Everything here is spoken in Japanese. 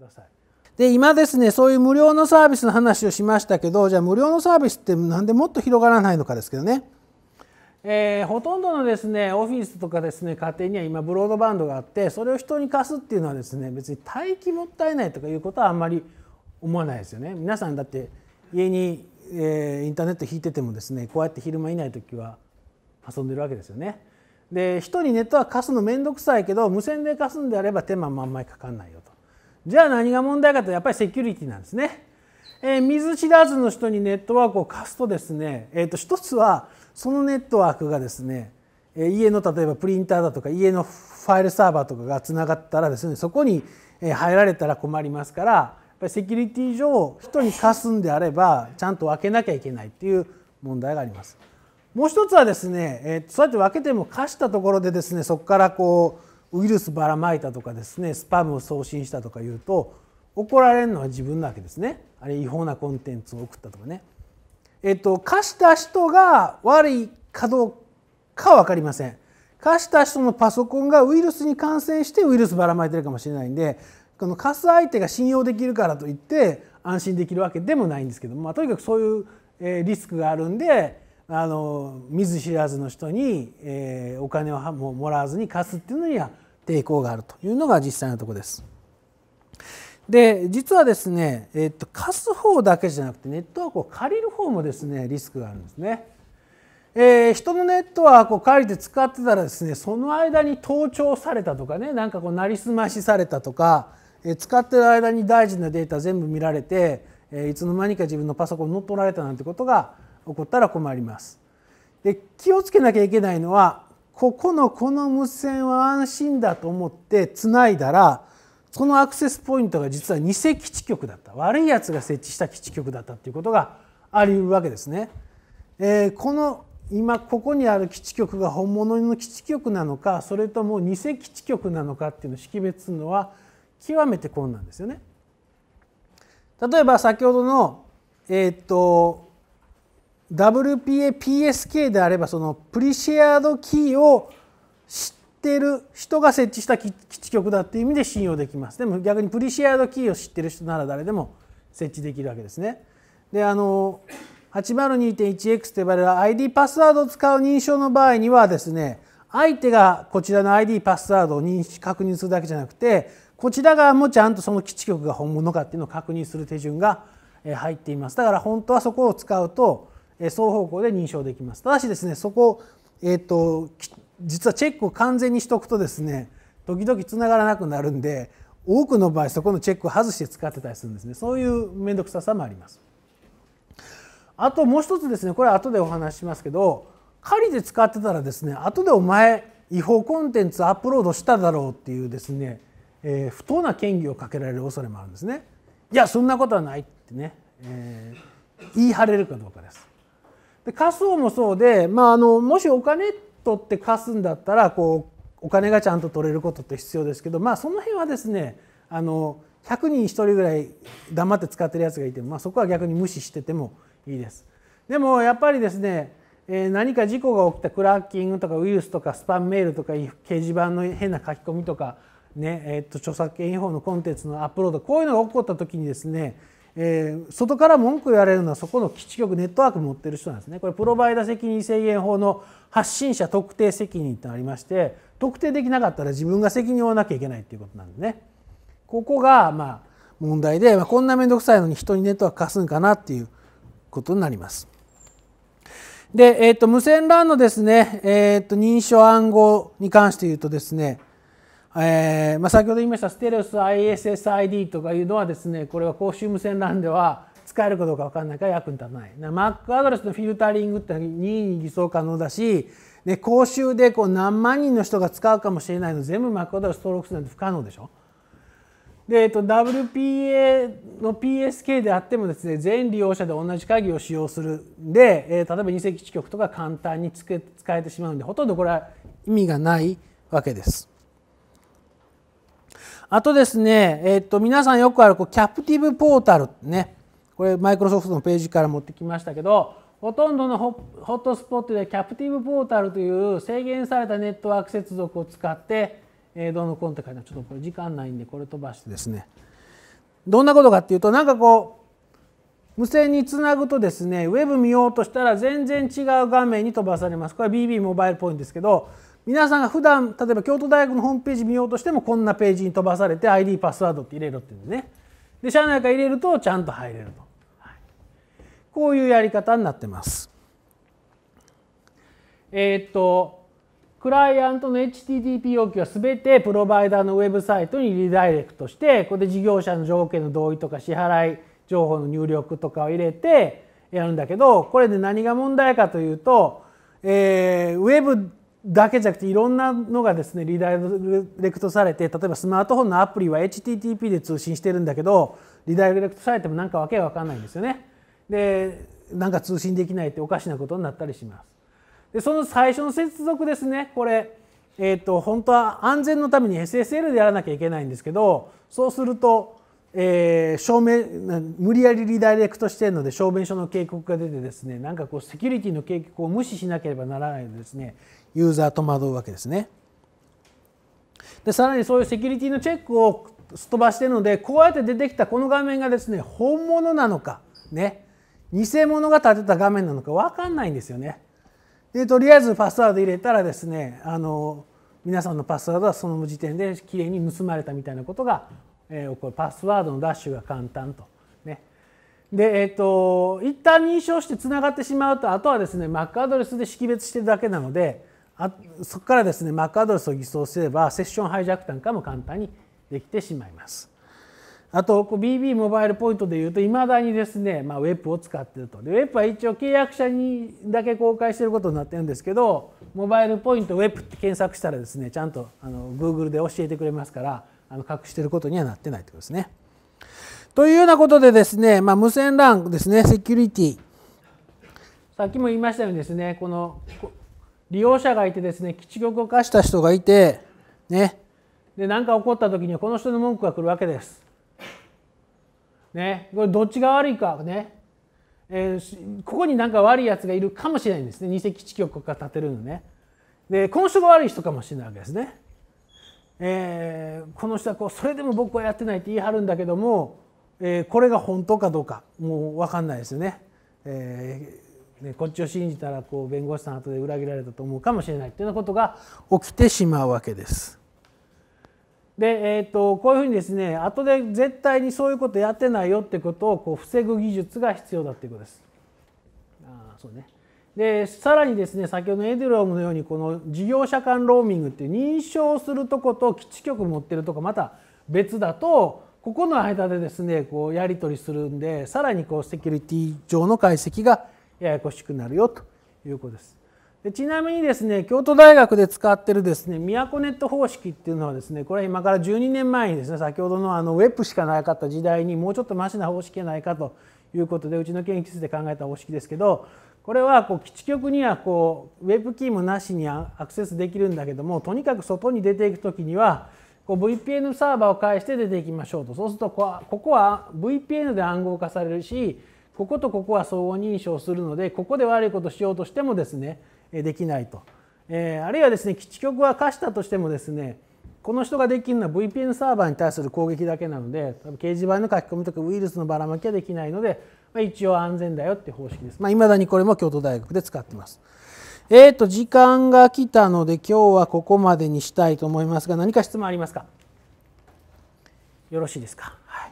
ださい。で今ですねそういう無料のサービスの話をしましたけどじゃあ無料のサービスって何でもっと広がらないのかですけどね、えー、ほとんどのですねオフィスとかですね家庭には今ブロードバンドがあってそれを人に貸すっていうのはですね別に待機もったいないとかいうことはあんまり思わないですよね。皆さんだって家に、えー、インターネット引いててもですねこうやって昼間いない時は遊んでるわけですよね。で人にネットは貸すの面倒くさいけど無線で貸すんであれば手間もあんまりかかんないよじゃあ何が問題かとやっぱりセキュリティなんですね。えー、水知らずの人にネットワークを貸すとですね、えー、と一つはそのネットワークがですねえ家の例えばプリンターだとか家のファイルサーバーとかがつながったらですねそこに入られたら困りますからやっぱりセキュリティ上人に貸すんであればちゃんと分けなきゃいけないっていう問題があります。もう一つはですねえそうやって分けても貸したところでですねそこからこうウイルスばらまいたとかですねスパムを送信したとか言うと怒られるのは自分なわけですねあれ違法なコンテンツを送ったとかね。えっと、貸した人が悪いかどうかは分かりません。貸した人のパソコンがウイルスに感染してウイルスばらまいてるかもしれないんでこの貸す相手が信用できるからといって安心できるわけでもないんですけど、まあ、とにかくそういうリスクがあるんであの見ず知らずの人に、えー、お金をももらわずに貸すっていうのには抵抗があるというのが実際のとこです。で実はですね、えっと、貸す方だけじゃなくてネットワークを借りる方もですねリスクがあるんですね。えー、人のネットワークを借りて使ってたらですねその間に盗聴されたとかねなんかこうなりすましされたとか、えー、使ってる間に大事なデータ全部見られて、えー、いつの間にか自分のパソコン乗っ取られたなんてことが起こったら困ります。で気をつけなきゃいけないのはここのこの無線は安心だと思ってつないだらそのアクセスポイントが実は偽基地局だった悪いやつが設置した基地局だったということがありうるわけですね。えー、この今ここにある基地局が本物の基地局なのかそれとも偽基地局なのかっていうのを識別するのは極めて困難ですよね。例えば先ほどのえっ、と WPAPSK であればそのプリシェアードキーを知ってる人が設置した基地局だっていう意味で信用できますでも逆にプリシェアードキーを知ってる人なら誰でも設置できるわけですね。であの 802.1x と呼ばれる ID パスワードを使う認証の場合にはですね相手がこちらの ID パスワードを認識確認するだけじゃなくてこちら側もちゃんとその基地局が本物かっていうのを確認する手順が入っていますだから本当はそこを使うと双方向で認証できますただしですねそこ、えーと、実はチェックを完全にしとくとですね時々つながらなくなるんで多くの場合そこのチェックを外して使ってたりするんですねそういう面倒くささもあります。あともう一つですねこれは後でお話ししますけど仮で使ってたらですね後でお前違法コンテンツアップロードしただろうっていうですね、えー、不当な嫌疑をかけられる恐れもあるんですね。いやそんなことはないってね、えー、言い張れるかどうかです。で貸す方もそうで、まあ、あのもしお金取って貸すんだったらこうお金がちゃんと取れることって必要ですけど、まあ、その辺はですねあの100人1人ぐらい黙って使ってるやつがいても、まあ、そこは逆に無視しててもいいです。でもやっぱりですね何か事故が起きたクラッキングとかウイルスとかスパンメールとか掲示板の変な書き込みとか、ねえっと著作権違法のコンテンツのアップロードこういうのが起こった時にですねえー、外から文句言われるのはそこの基地局ネットワーク持ってる人なんですねこれプロバイダ責任制限法の発信者特定責任ってありまして特定できなかったら自分が責任を負わなきゃいけないっていうことなんでねここがまあ問題で、まあ、こんな面倒くさいのに人にネットワーク貸すんかなっていうことになります。で、えーと、無線 LAN のですね、えーと認証暗号に関して言うとですねえー、まあ、先ほど言いましたステレオス ISSID とかいうのはですねこれは公衆無線 LAN では使えるかどうか分かんないから役に立たない。Mac アドレスのフィルタリングって任意に偽装可能だし、ね、公衆でこう何万人の人が使うかもしれないの全部 Mac アドレス登録するなんて不可能でしょ。で、えっと、WPA の PSK であってもですね全利用者で同じ鍵を使用するんで、えー、例えば二席地局とか簡単に使えてしまうんでほとんどこれは意味がないわけです。あとですね、えっと、皆さんよくあるこうキャプティブポータルね、これマイクロソフトのページから持ってきましたけど、ほとんどのホットスポットでキャプティブポータルという制限されたネットワーク接続を使って、えー、どのコンテかちょっとこれ時間ないんでこれ飛ばしてですね、どんなことかっていうと、なんかこう、無線につなぐとですね、ウェブ見ようとしたら全然違う画面に飛ばされます。これ BB モバイルポイントですけど、皆さんが普段例えば京都大学のホームページ見ようとしてもこんなページに飛ばされて ID パスワードって入れろって言うんでねで社内から入れるとちゃんと入れると、はい、こういうやり方になってますえー、っとクライアントの HTTP 要求は全てプロバイダーのウェブサイトにリダイレクトしてここで事業者の条件の同意とか支払い情報の入力とかを入れてやるんだけどこれで何が問題かというと、えー、ウェブだけじゃなくていろんなのがですねリダイレクトされて例えばスマートフォンのアプリは HTTP で通信してるんだけどリダイレクトされても何かわけが分かんないんですよね。で何か通信できないっておかしなことになったりします。でその最初の接続ですねこれ、えーと、本当は安全のために SSL でやらなきゃいけないんですけどそうすると、えー、証明無理やりリダイレクトしてるので証明書の警告が出てですね何かこうセキュリティの警告を無視しなければならないのでですねユーザー戸惑うわけですね。でさらにそういうセキュリティのチェックをすっ飛ばしてるのでこうやって出てきたこの画面がですね本物なのかね偽物が立てた画面なのか分かんないんですよね。でとりあえずパスワード入れたらですねあの皆さんのパスワードはその時点できれいに盗まれたみたいなことが、えー、起こるパスワードのダッシュが簡単と。ね、で、えーと、と一旦認証してつながってしまうとあとはですね Mac アドレスで識別してるだけなのであそこからですね Mac アドレスを偽装すればセッションハイジャックなんかも簡単にできてしまいます。あと BB モバイルポイントでいうといまだにですね、まあ、ウェブを使っているとでウェブは一応契約者にだけ公開していることになってるんですけどモバイルポイントウェブって検索したらですねちゃんとあの Google で教えてくれますからあの隠していることにはなってないということですね。というようなことでですね、まあ、無線 LAN ですねセキュリティさっきも言いましたようにですねこの利用者がいてですね基地局を課した人がいてねで何か起こった時にはこの人の文句が来るわけです。ねこれどっちが悪いかね、えー、ここに何か悪いやつがいるかもしれないんですね偽基地局が建てるのね。でこの人が悪い人かもしれないわけですね。えー、この人はこうそれでも僕はやってないって言い張るんだけども、えー、これが本当かどうかもう分かんないですよね。えーね、こっちを信じたらこう弁護士さん後で裏切られたと思うかもしれないというようなことが起きてしまうわけです。で、えーと、とこういうふうにですね後で絶対にそういうことやってないよってことをこう防ぐ技術が必要だっていうことです。あそうね、でさらにですね先ほどのエデュロームのようにこの事業者間ローミングっていう認証するとこと基地局持ってるとこまた別だとここの間でですねこうやり取りするんでさらにこうセキュリティ上の解析がややこしくなるよということです。でちなみにですね京都大学で使ってるですね都ネット方式っていうのはですねこれは今から12年前にですね先ほどのあのウェブしかなかった時代にもうちょっとマシな方式じゃないかということでうちの研究室で考えた方式ですけどこれはこう基地局にはこうウェブキーもなしにアクセスできるんだけどもとにかく外に出ていく時にはこう VPN サーバーを介して出ていきましょうとそうするとここは VPN で暗号化されるしこことここは相互認証するのでここで悪いことしようとしてもですねできないと、えー、あるいはですね基地局は貸したとしてもですねこの人ができるのは VPN サーバーに対する攻撃だけなので多分掲示板の書き込みとかウイルスのばらまきはできないので、まあ、一応安全だよっていう方式です。まあ、未だにこれも京都大学で使ってます。えっ、ー、と時間が来たので今日はここまでにしたいと思いますが何か質問ありますかよろしいですか、はい